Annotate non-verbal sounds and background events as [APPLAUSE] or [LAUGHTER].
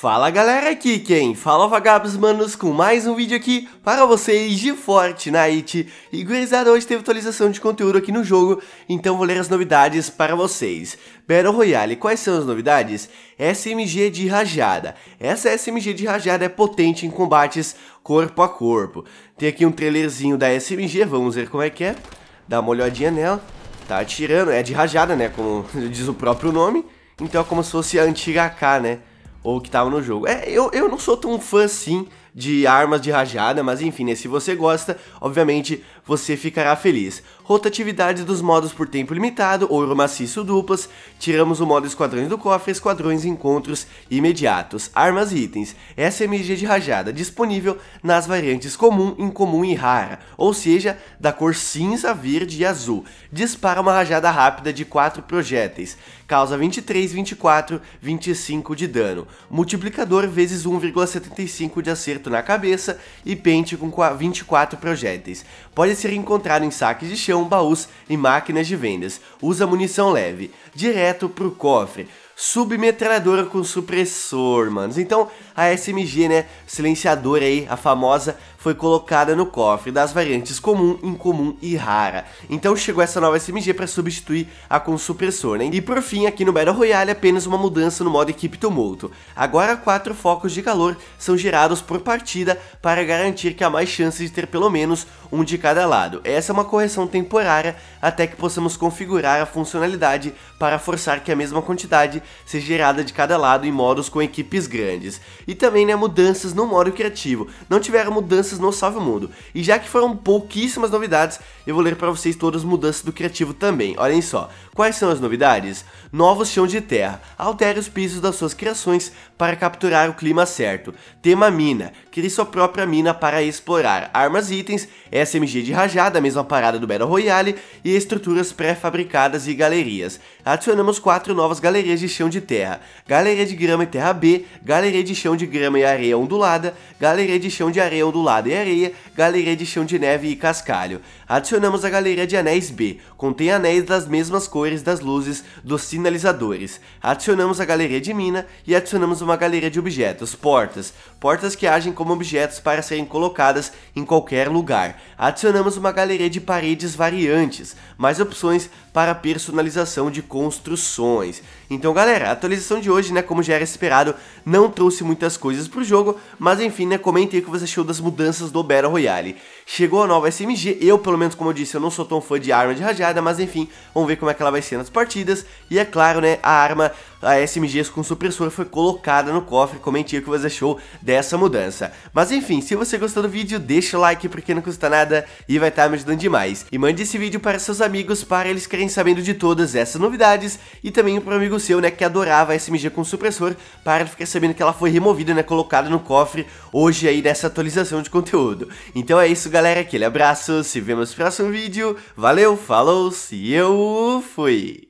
Fala galera aqui quem? Fala é vagabos manos com mais um vídeo aqui para vocês de Fortnite E gurizada, hoje teve atualização de conteúdo aqui no jogo, então vou ler as novidades para vocês Battle Royale, quais são as novidades? SMG de rajada, essa SMG de rajada é potente em combates corpo a corpo Tem aqui um trailerzinho da SMG, vamos ver como é que é, dá uma olhadinha nela Tá atirando, é de rajada né, como [LAUGHS] diz o próprio nome Então é como se fosse a antiga AK né ou que estavam no jogo. É, eu, eu não sou tão fã assim de armas de rajada, mas enfim, né, se você gosta, obviamente você ficará feliz. Rotatividades dos modos por tempo limitado, ouro maciço duplas, tiramos o modo esquadrões do cofre, esquadrões encontros imediatos, armas e itens, SMG de rajada, disponível nas variantes comum, incomum e rara, ou seja, da cor cinza, verde e azul. Dispara uma rajada rápida de 4 projéteis, causa 23, 24, 25 de dano, multiplicador vezes 1,75 de acerto na cabeça e pente com 24 projéteis. Pode ser encontrado em saques de chão, baús e máquinas de vendas. Usa munição leve. Direto pro cofre submetralhadora com supressor, mano. Então, a SMG, né, silenciadora aí, a famosa, foi colocada no cofre das variantes comum, incomum e rara. Então chegou essa nova SMG para substituir a com supressor, né? E por fim, aqui no Battle Royale, apenas uma mudança no modo equipe tumulto. Agora quatro focos de calor são gerados por partida para garantir que há mais chances de ter pelo menos um de cada lado. Essa é uma correção temporária até que possamos configurar a funcionalidade para forçar que a mesma quantidade ser gerada de cada lado em modos com equipes grandes. E também né, mudanças no modo criativo, não tiveram mudanças no Salve Mundo. E já que foram pouquíssimas novidades, eu vou ler para vocês todas as mudanças do criativo também, olhem só. Quais são as novidades? Novos chão de terra. Altere os pisos das suas criações para capturar o clima certo. Tema mina. Crie sua própria mina para explorar. Armas e itens, SMG de rajada, a mesma parada do Battle Royale, e estruturas pré-fabricadas e galerias. Adicionamos quatro novas galerias de chão de terra. Galeria de grama e terra B, galeria de chão de grama e areia ondulada, galeria de chão de areia ondulada e areia, galeria de chão de neve e cascalho. Adicionamos a galeria de anéis B. Contém anéis das mesmas cores cores das luzes dos sinalizadores. Adicionamos a galeria de mina e adicionamos uma galeria de objetos, portas, portas que agem como objetos para serem colocadas em qualquer lugar. Adicionamos uma galeria de paredes variantes, mais opções para personalização de construções. Então galera, a atualização de hoje, né, como já era esperado, não trouxe muitas coisas pro jogo, mas enfim, né, comentei o que você achou das mudanças do Battle Royale. Chegou a nova SMG, eu pelo menos, como eu disse, eu não sou tão fã de arma de rajada, mas enfim, vamos ver como é que ela vai ser cenas partidas e, é claro, né, a arma a SMGs com supressor foi colocada no cofre. Comente aí o que você achou dessa mudança. Mas enfim, se você gostou do vídeo, deixa o like porque não custa nada e vai estar tá me ajudando demais. E mande esse vídeo para seus amigos para eles querem sabendo de todas essas novidades e também para um amigo seu, né, que adorava a SMG com supressor para ficar sabendo que ela foi removida, né, colocada no cofre hoje aí nessa atualização de conteúdo. Então é isso, galera. Aquele abraço, se vemos no próximo vídeo. Valeu, falou, se eu fui!